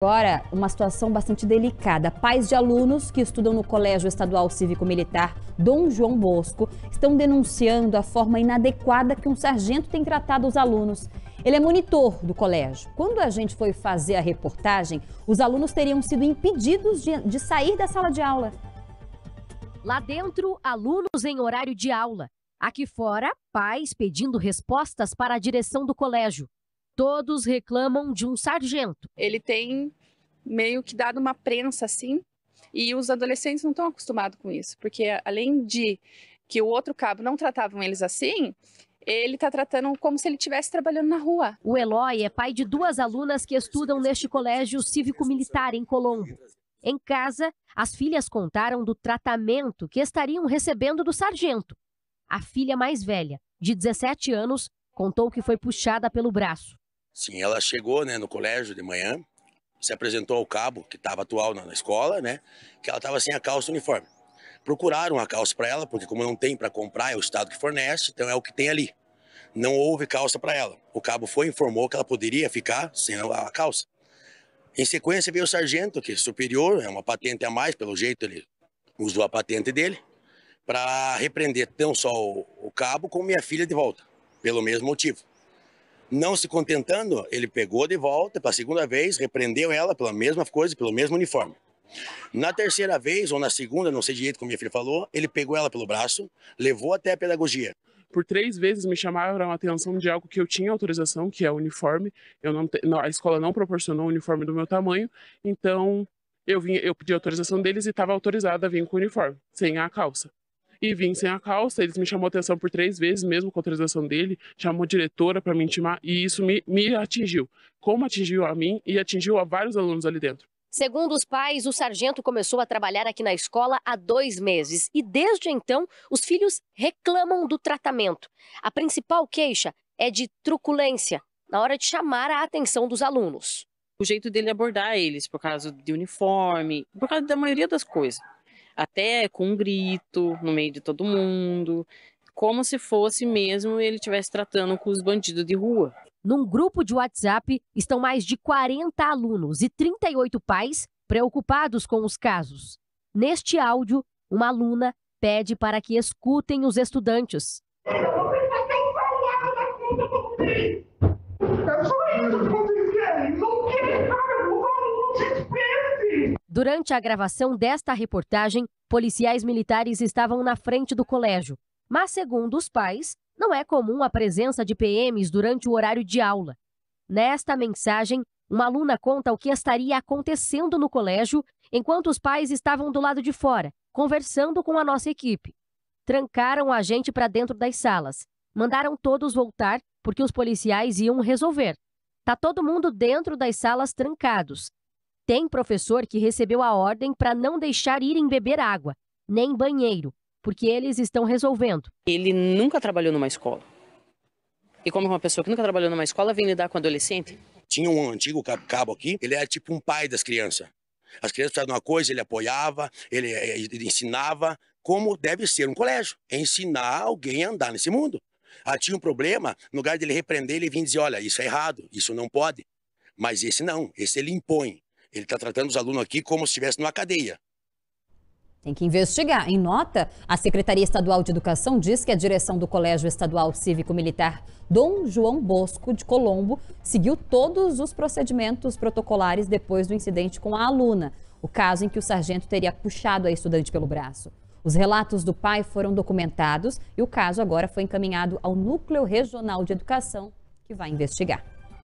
Agora, uma situação bastante delicada. Pais de alunos que estudam no Colégio Estadual Cívico Militar Dom João Bosco estão denunciando a forma inadequada que um sargento tem tratado os alunos. Ele é monitor do colégio. Quando a gente foi fazer a reportagem, os alunos teriam sido impedidos de, de sair da sala de aula. Lá dentro, alunos em horário de aula. Aqui fora, pais pedindo respostas para a direção do colégio. Todos reclamam de um sargento. Ele tem meio que dado uma prensa assim, e os adolescentes não estão acostumados com isso, porque além de que o outro cabo não tratavam eles assim, ele está tratando como se ele estivesse trabalhando na rua. O Eloy é pai de duas alunas que estudam neste colégio cívico-militar em Colombo. Em casa, as filhas contaram do tratamento que estariam recebendo do sargento. A filha mais velha, de 17 anos, contou que foi puxada pelo braço. Sim, ela chegou né, no colégio de manhã, se apresentou ao cabo, que estava atual na, na, escola, né? Que ela estava sem a calça uniforme. Procuraram a calça para ela, porque como não tem para comprar, é o Estado que fornece, então é o que tem ali. Não houve calça para ela. O cabo foi e informou que ela poderia ficar sem a calça. Em sequência veio o sargento, que é superior, é uma patente a mais, pelo jeito ele usou a patente dele, para repreender não só o, o cabo, como minha filha de volta, pelo mesmo motivo. Não se contentando, ele pegou de volta para a segunda vez, repreendeu ela pela mesma coisa, pelo mesmo uniforme. Na terceira vez, ou na segunda, não sei direito como minha filha falou, ele pegou ela pelo braço, levou até a pedagogia. Por três vezes me chamaram a atenção de algo que eu tinha autorização, que é o uniforme. Eu não, a escola não proporcionou o uniforme do meu tamanho, então eu, vim, eu pedi autorização deles e estava autorizada a vir com o uniforme, sem a calça e vim sem a calça. Eles me chamou atenção por três vezes, mesmo com a autorização dele, chamou a diretora para me intimar e isso me, me atingiu. Como atingiu a mim e atingiu a vários alunos ali dentro. Segundo os pais, o sargento começou a trabalhar aqui na escola há dois meses e, desde então, os filhos reclamam do tratamento. A principal queixa é de truculência na hora de chamar a atenção dos alunos. O jeito dele abordar eles, por causa de uniforme, por causa da maioria das coisas até com um grito no meio de todo mundo, como se fosse mesmo ele estivesse tratando com os bandidos de rua. Num grupo de WhatsApp estão mais de 40 alunos e 38 pais preocupados com os casos. Neste áudio, uma aluna pede para que escutem os estudantes. Eu sou isso, vocês não querem Durante a gravação desta reportagem, policiais militares estavam na frente do colégio, mas, segundo os pais, não é comum a presença de PMs durante o horário de aula. Nesta mensagem, uma aluna conta o que estaria acontecendo no colégio enquanto os pais estavam do lado de fora, conversando com a nossa equipe. Trancaram a gente para dentro das salas, mandaram todos voltar porque os policiais iam resolver. Tá todo mundo dentro das salas trancados. Tem professor que recebeu a ordem para não deixar irem beber água, nem banheiro, porque eles estão resolvendo. Ele nunca trabalhou numa escola. E como uma pessoa que nunca trabalhou numa escola vem lidar com adolescente? Tinha um antigo cabo aqui, ele era tipo um pai das crianças. As crianças precisavam de uma coisa, ele apoiava, eh, ele, ele ensinava como deve ser um colégio. ensinar alguém a andar nesse mundo. Ah, tinha um problema, no lugar dele repreender, ele vinha dizer, olha, isso é errado, isso não pode. Mas esse não, esse ele impõe. Ele está tratando os alunos aqui como se estivesse numa cadeia. Tem que investigar. Em nota, a Secretaria Estadual de Educação diz que a direção do Colégio Estadual Cívico Militar Dom João Bosco de Colombo seguiu todos os procedimentos protocolares depois do incidente com a aluna, o caso em que o sargento teria puxado a estudante pelo braço. Os relatos do pai foram documentados e o caso agora foi encaminhado ao Núcleo Regional de Educação, que vai investigar.